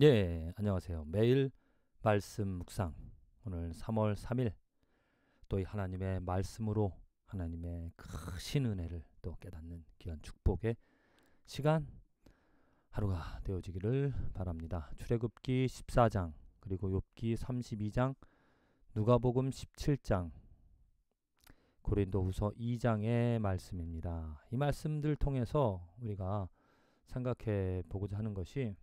예, 예, 예, 안녕하세요. 매일 말씀 묵상. 오늘 3월 3일 또 이 하나님의 말씀으로 하나님의 크신 은혜를 또 깨닫는 귀한 축복의 시간 하루가 되어지기를 바랍니다. 출애굽기 14장 그리고 욥기 32장 누가복음 17장 고린도후서 2장의 말씀입니다. 이 말씀들 통해서 우리가 생각해 보고자 하는 것이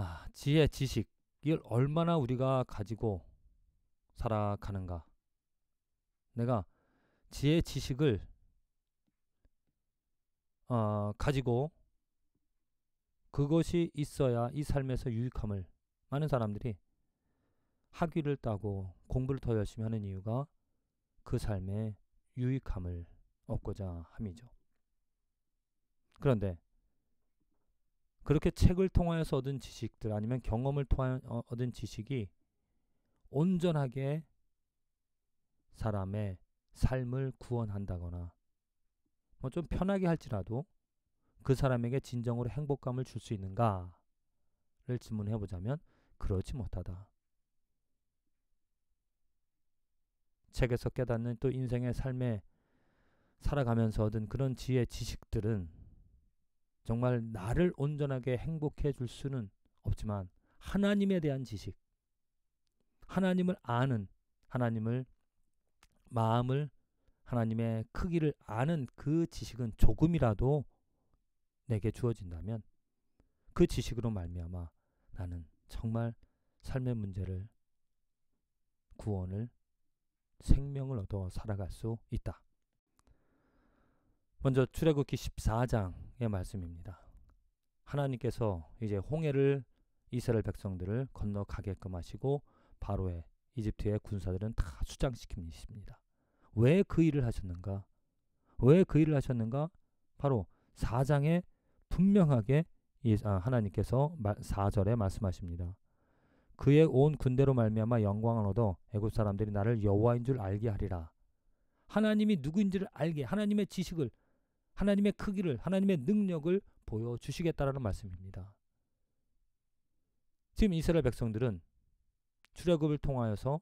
아, 지혜, 지식, 을 얼마나 우리가 가지고 살아가는가. 내가 지혜, 지식을 어, 가지고 그것이 있어야 이 삶에서 유익함을 많은 사람들이 학위를 따고 공부를 더 열심히 하는 이유가 그 삶의 유익함을 얻고자 함이죠. 그런데 그렇게 책을 통하여서 얻은 지식들 아니면 경험을 통하여 어, 얻은 지식이 온전하게 사람의 삶을 구원한다거나 뭐 좀 편하게 할지라도 그 사람에게 진정으로 행복감을 줄 수 있는가를 질문해 보자면 그렇지 못하다. 책에서 깨닫는 또 인생의 삶에 살아가면서 얻은 그런 지혜 지식들은 정말 나를 온전하게 행복해 줄 수는 없지만 하나님에 대한 지식, 하나님을 아는, 하나님을 마음을 하나님의 크기를 아는 그 지식은 조금이라도 내게 주어진다면 그 지식으로 말미암아 나는 정말 삶의 문제를 구원을 생명을 얻어 살아갈 수 있다. 먼저 출애굽기 14장 말씀입니다. 하나님께서 이제 홍해를 이스라엘 백성들을 건너가게끔 하시고 바로의 이집트의 군사들은 다 수장시킵니다. 왜 그 일을 하셨는가? 왜 그 일을 하셨는가? 바로 4장에 분명하게 아, 하나님께서 4절에 말씀하십니다. 그의 온 군대로 말미암아 영광을 얻어 애굽 사람들이 나를 여호와인 줄 알게 하리라. 하나님이 누구인지를 알게 하나님의 지식을 하나님의 크기를, 하나님의 능력을 보여주시겠다라는 말씀입니다. 지금 이스라엘 백성들은 출애굽을 통하여서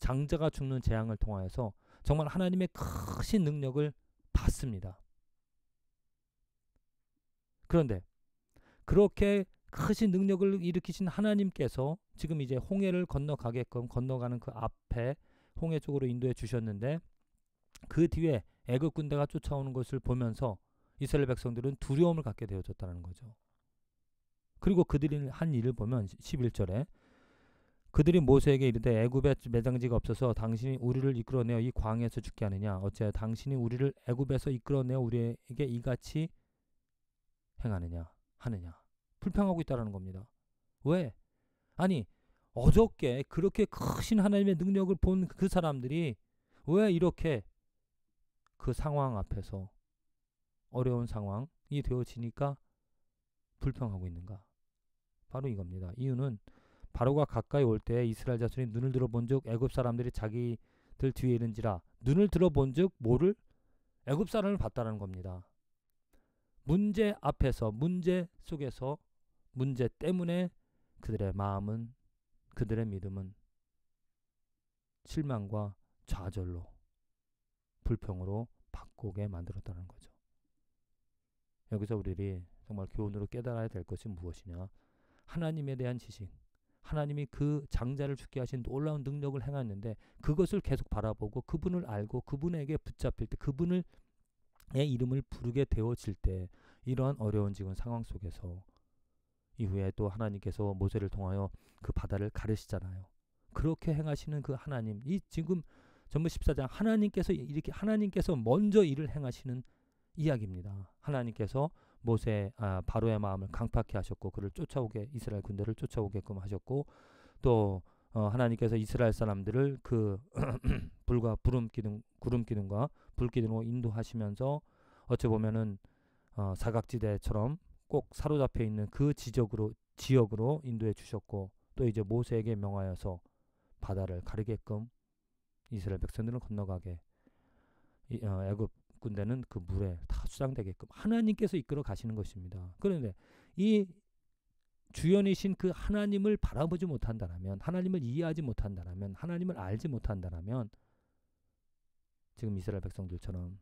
장자가 죽는 재앙을 통하여서 정말 하나님의 크신 능력을 봤습니다. 그런데 그렇게 크신 능력을 일으키신 하나님께서 지금 이제 홍해를 건너가게끔 건너가는 그 앞에 홍해 쪽으로 인도해 주셨는데 그 뒤에 애굽 군대가 쫓아오는 것을 보면서 이스라엘 백성들은 두려움을 갖게 되어졌다는 거죠. 그리고 그들이 한 일을 보면 11절에 그들이 모세에게 이르되 애굽에 매장지가 없어서 당신이 우리를 이끌어내어 이 광에서 죽게 하느냐 어째 당신이 우리를 애굽에서 이끌어내어 우리에게 이같이 행하느냐 하느냐 불평하고 있다라는 겁니다. 왜? 아니 어저께 그렇게 크신 하나님의 능력을 본 그 사람들이 왜 이렇게 그 상황 앞에서 어려운 상황이 되어지니까 불평하고 있는가? 바로 이겁니다. 이유는 바로가 가까이 올 때 이스라엘 자손이 눈을 들어본즉 애굽 사람들이 자기들 뒤에 있는지라 눈을 들어본즉 뭐를 애굽 사람을 봤다는 겁니다. 문제 앞에서 문제 속에서 문제 때문에 그들의 마음은 그들의 믿음은 실망과 좌절로 불평으로 바꾸게 만들었다는 거죠. 여기서 우리들이 정말 교훈으로 깨달아야 될 것이 무엇이냐? 하나님에 대한 지식, 하나님이 그 장자를 죽게 하신 놀라운 능력을 행하는데 그것을 계속 바라보고 그분을 알고 그분에게 붙잡힐 때그분의 이름을 부르게 되어질 때 이러한 어려운 지금 상황 속에서 이후에 또 하나님께서 모세를 통하여 그 바다를 가르시잖아요. 그렇게 행하시는 그 하나님, 이 지금 전부 14장 하나님께서 이렇게 하나님께서 먼저 일을 행하시는 이야기입니다. 하나님께서 모세 아, 바로의 마음을 강팍해 하셨고 그를 쫓아오게 이스라엘 군대를 쫓아오게끔 하셨고 또 어, 하나님께서 이스라엘 사람들을 그 불과 구름 기둥 구름 기둥과 불 기둥으로 인도하시면서 어찌 보면은 어, 사각지대처럼 꼭 사로잡혀 있는 그 지적으로 지역으로 인도해 주셨고 또 이제 모세에게 명하여서 바다를 가리게끔 이스라엘 백성들은 건너가게 어, 애굽 군대는 그 물에 다 수장되게끔 하나님께서 이끌어 가시는 것입니다. 그런데 이 주연이신 그 하나님을 바라보지 못한다라면 하나님을 이해하지 못한다라면 하나님을 알지 못한다라면 지금 이스라엘 백성들처럼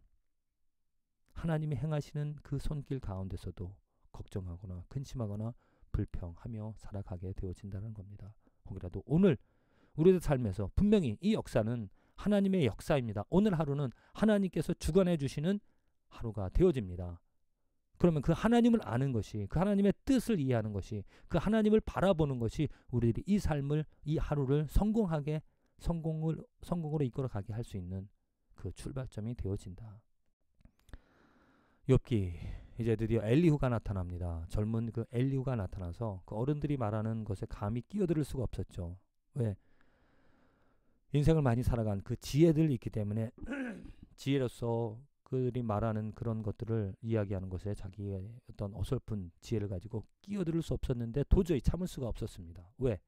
하나님이 행하시는 그 손길 가운데서도 걱정하거나 근심하거나 불평하며 살아가게 되어진다는 겁니다. 혹이라도 오늘 우리의 삶에서 분명히 이 역사는 하나님의 역사입니다. 오늘 하루는 하나님께서 주관해 주시는 하루가 되어집니다. 그러면 그 하나님을 아는 것이, 그 하나님의 뜻을 이해하는 것이, 그 하나님을 바라보는 것이 우리들이 이 삶을, 이 하루를 성공하게, 성공을, 성공으로 이끌어 가게 할 수 있는 그 출발점이 되어진다. 욥기 이제 드디어 엘리후가 나타납니다. 젊은 그 엘리후가 나타나서 그 어른들이 말하는 것에 감히 끼어들을 수가 없었죠. 왜? 인생을 많이 살아간 그지혜들 있기 때문에 지혜로서 그들이 말하는 그런 것들을 이야기하는 것에 자기의 어떤 어설픈 지혜를 가지고 끼어들 수 없었는데 도저히 참을 수가 없었습니다. 왜?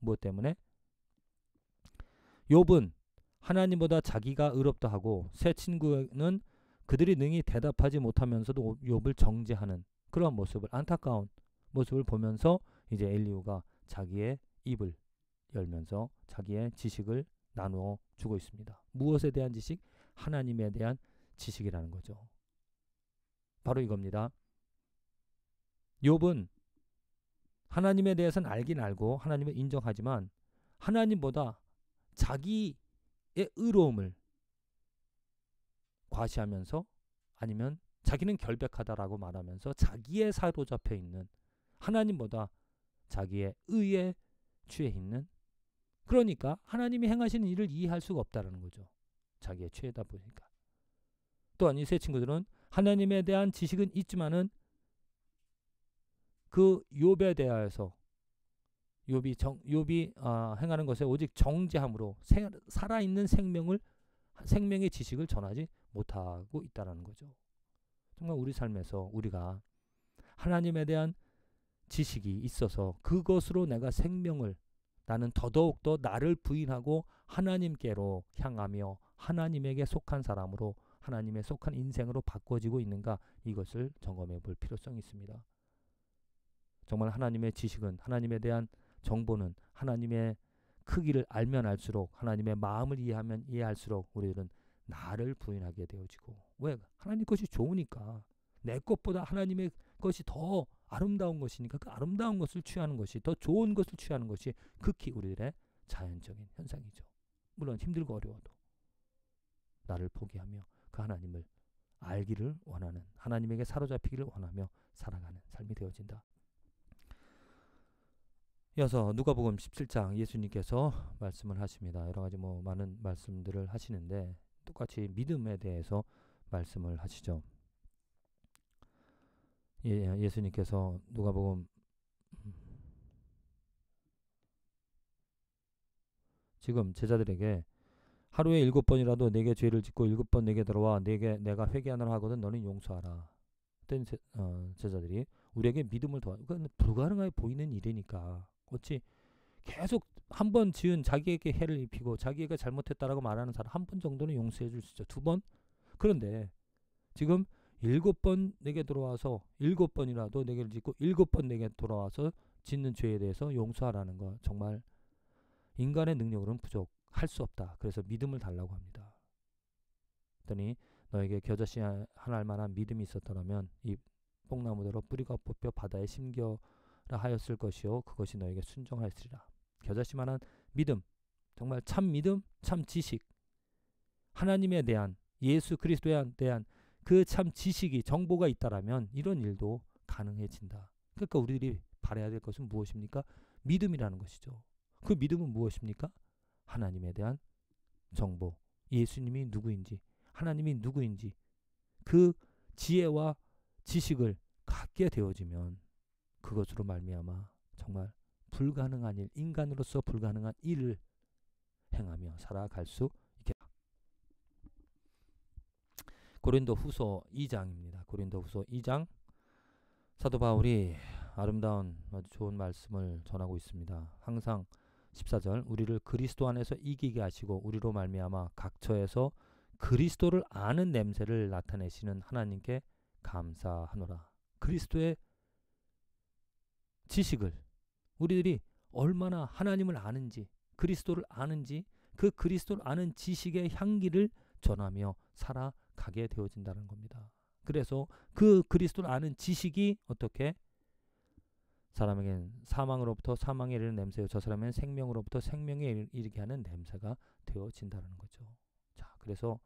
무엇 때문에? 욥은 하나님보다 자기가 의롭다 하고 새 친구는 그들이 능히 대답하지 못하면서도 욥을 정죄하는 그런 모습을 안타까운 모습을 보면서 이제 엘리우가 자기의 입을 열면서 자기의 지식을 나누어 주고 있습니다. 무엇에 대한 지식? 하나님에 대한 지식이라는 거죠. 바로 이겁니다. 욥은 하나님에 대해서는 알긴 알고 하나님을 인정하지만 하나님보다 자기의 의로움을 과시하면서 아니면 자기는 결백하다라고 말하면서 자기의 사로잡혀 있는 하나님보다 자기의 의에 취해 있는 그러니까 하나님이 행하시는 일을 이해할 수가 없다라는 거죠. 자기의 죄다 보니까. 또한 이 세 친구들은 하나님에 대한 지식은 있지만은 그 욥에 대하여서 욥이 정 욥이 아, 행하는 것에 오직 정죄함으로 살아있는 생명을 생명의 지식을 전하지 못하고 있다라는 거죠. 정말 우리 삶에서 우리가 하나님에 대한 지식이 있어서 그것으로 내가 생명을 나는 더더욱더 나를 부인하고 하나님께로 향하며 하나님에게 속한 사람으로 하나님의 속한 인생으로 바꿔지고 있는가 이것을 점검해 볼 필요성이 있습니다. 정말 하나님의 지식은 하나님에 대한 정보는 하나님의 크기를 알면 알수록 하나님의 마음을 이해하면 이해할수록 우리들은 나를 부인하게 되어지고 왜 하나님 것이 좋으니까 내 것보다 하나님의 것이 더 아름다운 것이니까 그 아름다운 것을 취하는 것이 더 좋은 것을 취하는 것이 극히 우리들의 자연적인 현상이죠. 물론 힘들고 어려워도 나를 포기하며 그 하나님을 알기를 원하는 하나님에게 사로잡히기를 원하며 살아가는 삶이 되어진다. 이어서 누가복음 17장 예수님께서 말씀을 하십니다. 여러 가지 뭐 많은 말씀들을 하시는데 똑같이 믿음에 대해서 말씀을 하시죠. 예, 예, 예수님께서 누가복음 지금 제자들에게 하루에 일곱 번이라도 내게 죄를 짓고 일곱 번 내게 들어와 내게 내가 회개하느라 하거든 너는 용서하라. 그땐 제, 어, 제자들이 우리에게 믿음을 더 그건 불가능하게 보이는 일이니까 어찌 계속 한 번 지은 자기에게 해를 입히고 자기에게 잘못했다라고 말하는 사람 한 번 정도는 용서해 줄 수 있죠. 두 번? 그런데 지금 일곱 번 내게 돌아와서 일곱 번이라도 내게를 짓고 일곱 번 내게 돌아와서 짓는 죄에 대해서 용서하라는 거 정말 인간의 능력으로는 부족할 수 없다. 그래서 믿음을 달라고 합니다. 그랬더니 너에게 겨자씨 하나할 만한 믿음이 있었더라면 이 뽕나무대로 뿌리가 뽑혀 바다에 심겨라 하였을 것이요 그것이 너에게 순종하였으리라. 겨자씨만한 믿음, 정말 참 믿음, 참 지식, 하나님에 대한 예수 그리스도에 대한 그참 지식이 정보가 있다라면 이런 일도 가능해진다. 그러니까 우리들이 바래야 될 것은 무엇입니까? 믿음이라는 것이죠. 그 믿음은 무엇입니까? 하나님에 대한 정보, 예수님이 누구인지, 하나님이 누구인지 그 지혜와 지식을 갖게 되어지면 그것으로 말미암아 정말 불가능한 일, 인간으로서 불가능한 일을 행하며 살아갈 수 고린도 후소 2장입니다. 고린도 후소 2장 사도 바울이 아름다운 아주 좋은 말씀을 전하고 있습니다. 항상 14절 우리를 그리스도 안에서 이기게 하시고 우리로 말미암아 각처에서 그리스도를 아는 냄새를 나타내시는 하나님께 감사하노라. 그리스도의 지식을 우리들이 얼마나 하나님을 아는지 그리스도를 아는지 그 그리스도를 아는 지식의 향기를 전하며 살아가게 되어진다는 겁니다. 그래서 그 그리스도를 아는 지식이 어떻게 사람에게는 사망으로부터 사망에 이르는 냄새요 저 사람은 생명으로부터 생명에 이르게 하는 냄새가 되어진다는 거죠. 자, 그래서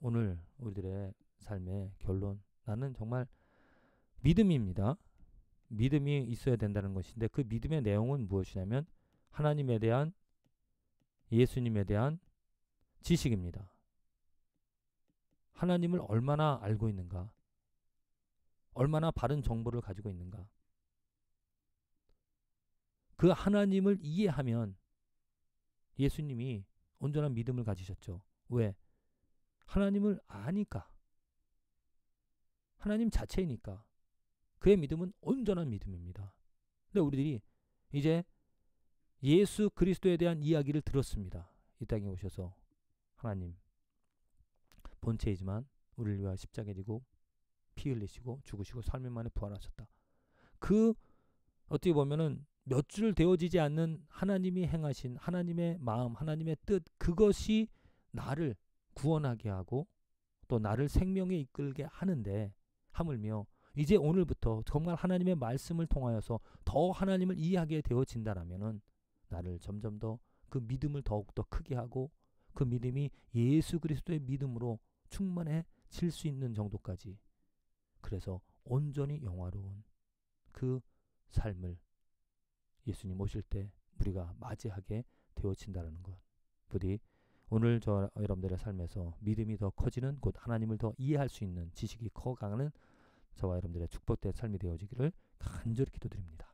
오늘 우리들의 삶의 결론 나는 정말 믿음입니다. 믿음이 있어야 된다는 것인데 그 믿음의 내용은 무엇이냐면 하나님에 대한 예수님에 대한 지식입니다. 하나님을 얼마나 알고 있는가? 얼마나 바른 정보를 가지고 있는가? 그 하나님을 이해하면 예수님이 온전한 믿음을 가지셨죠. 왜? 하나님을 아니까. 하나님 자체이니까. 그의 믿음은 온전한 믿음입니다. 근데 우리들이 이제 예수 그리스도에 대한 이야기를 들었습니다. 이 땅에 오셔서 하나님 본체이지만 우리를 위하여 십자가에 지고 피 흘리시고 죽으시고 삶의 만에 부활하셨다. 그 어떻게 보면은 몇줄 되어지지 않는 하나님이 행하신 하나님의 마음, 하나님의 뜻 그것이 나를 구원하게 하고 또 나를 생명에 이끌게 하는데 하물며 이제 오늘부터 정말 하나님의 말씀을 통하여서 더 하나님을 이해하게 되어진다라면은 나를 점점 더 그 믿음을 더욱더 크게 하고 그 믿음이 예수 그리스도의 믿음으로 충만해질 수 있는 정도까지 그래서 온전히 영화로운 그 삶을 예수님 오실 때 우리가 맞이하게 되어진다는 것. 부디 오늘 저 여러분들의 삶에서 믿음이 더 커지는 곧 하나님을 더 이해할 수 있는 지식이 커가는 저와 여러분들의 축복된 삶이 되어지기를 간절히 기도드립니다.